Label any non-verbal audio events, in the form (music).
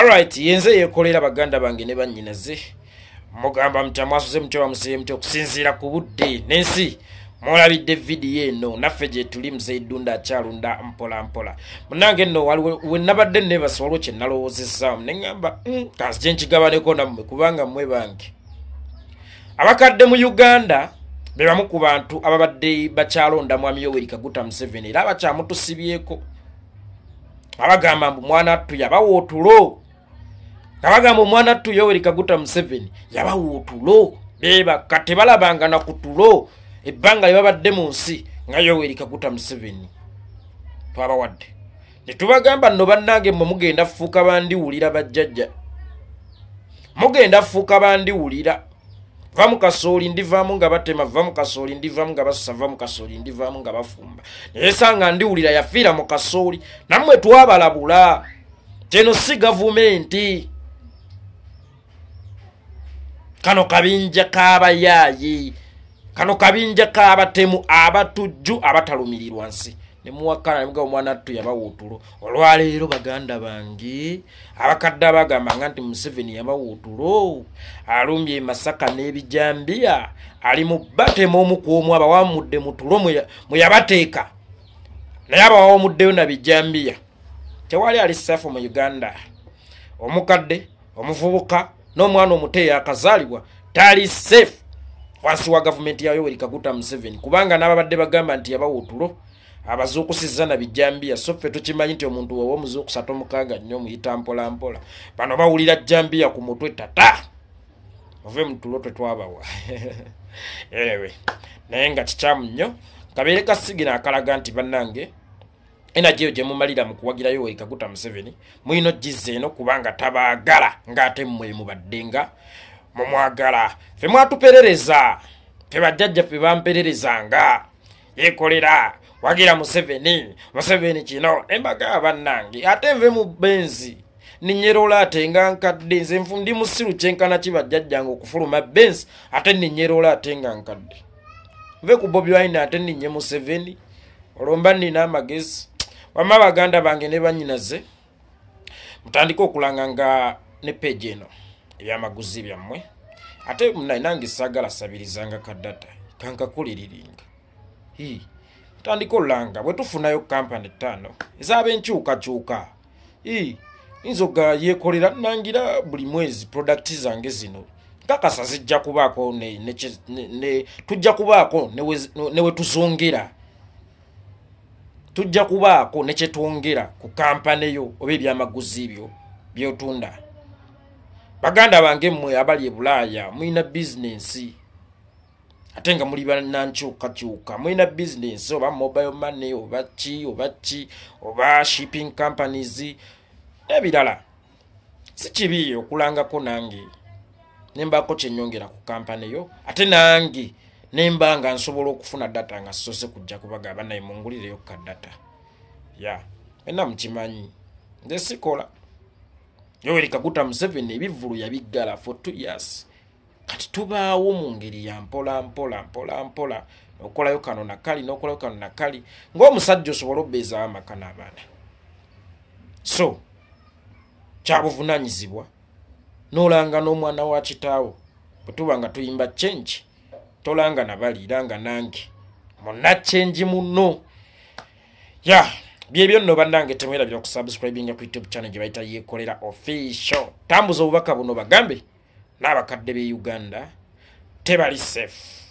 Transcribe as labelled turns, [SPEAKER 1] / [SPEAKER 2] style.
[SPEAKER 1] alright yenze yekolera baganda bange ne banyinaze mugamba mutamwasuze mutyoba musibe muty okusinziira ku budde n'ensi mwolabidde vidiyo eno naffe gyetuli muzeidunda akyalunda mpola mpola munange nno wenabadde nebasa waliwo kyenalowoozesaamu neamba mm, kansi kyenkigabaneko nammwe kubanga mmwe bange abakadde mu uganda bebamu ku bantu ababadde bakyalonda mwami yoweri kaguta museveni era abakyamutusibyeko abagamba mbu mwana attuyabawa otulo ngabagamba omwana attu yoweri kaguta museveni yabawa otulo bebakka tebalabanga na kutulo ebbanga lyebabadde mu nsi nga yoweri kaguta museveni twabawadde netubagamba nno bannange mwe mugenda fuuka bandiwulira bajjajja mugenda fuuka bandiwulira vamu kasooli ndivaamu nga batema vamu kasooli ndivaamu nga basusa vamu kasooli ndivaamu nga bafumba naye sanga ndiwulira yafiira mu kasooli nammwe twabalabula teno si gavumenti kano kabinja kabayaayi kano kabinja kabatemu abatujju abatalumirirwa nsi nemuwakana nemuga omwana tu yabawuutulo olwaleero baganda bange abakadde abagamba nga nti museveni yabawuutulo alumbye emasaka n'ebijambiya ali mu batema omu kuomu abawamudde mu tulo mwe yabateeka naye abawawamuddeyo na bijambiya tewali ali safu mu uganda omukadde omuvubuka n'omwana omuteeyi akazaalibwa tali seefu wansi wa gavumenti ya yoweri kaguta museveni kubanga n'ababadde bagamba nti yabawa otulo abazuukusiza na bijambiya so ffe tukimanyi nti omuntu wewa omuzuukusa tomukaaga nnyo omuyita mpolampola bano bawulira jambiya ku mutwe tata ove mu tulo tetwabawa ewe (laughs) naye nga kikyamu nnyo kabeere ka sigina akalaga nti bannange enagi eyo gyemumalira mu kuwagirayo werikaguta museveni mulina ogiza eno kubanga tabaagala ng'ate mmwe mubadde nga mumwagala fe mwatuperereza fe bajjajjaffe bamperererezanga yeekolera wagira museveni museveni kino embaga abannange ate nve mu benzi ninyerola ate nga nkadde nze ndi musiru kyenkana ki bajjajjanga okufuluma benzi ate ninyerola ate nga nkadde nve ku bobi wine ate ninye museveni olwomba nina amagezi wamma baganda bange ne banyinaze mutandike okulanganga ne peji eno ebyamaguzi byammwe ate munainange saagala sabirizanga kadata kankakuliriringa mutandike olulanga bwetufunayo kampani ttaano ezaabenkyukakyuka inzoga yekolera nangira buli mwezi producti zange zino nkakasa zijja kubaako tujja kubaako newetuzongera ne, ne, ne, ne, ne, ne, ne, ne, tujja kubaako ne kyetwongera ku kampaneyo oba ebyamaguzi byo byotunda baganda bange mmwe abali e bulaaya mulina bizinensi ate nga muli bannankyukakyuka mulina bizinensi oba mobile money oba ki oba ki oba shipping companies ebirala si kibi okulangako nange nembaako kyenyongera ku kampaneyo ate nange na nemba nga nsobola okufuna data nga sose kujja kubagaba naye mungulireyo ka data ya ena mukimanyi nze sikola yowerikaguta museveni ebivulu yabiggala for two years kati tubaawo mu ngeri ya mpola mpola mpola mpola nokolayo kano nakali nokolayo kano nakali ngaomusajja osobole obeezaawo amaka n'abaana so kyabuvunanyizibwa noolanga n'omwana wa kitaawo bwe tuba nga tuyimba kyenki tolanga nabaliira nga nange munakyenji muno ya byebyo nno bannange temwerabira oku subscribinga ku youtube channel gye bayita yeekolera official tambuza obubaka buno bagambe n'abakadde be uganda tebali seefu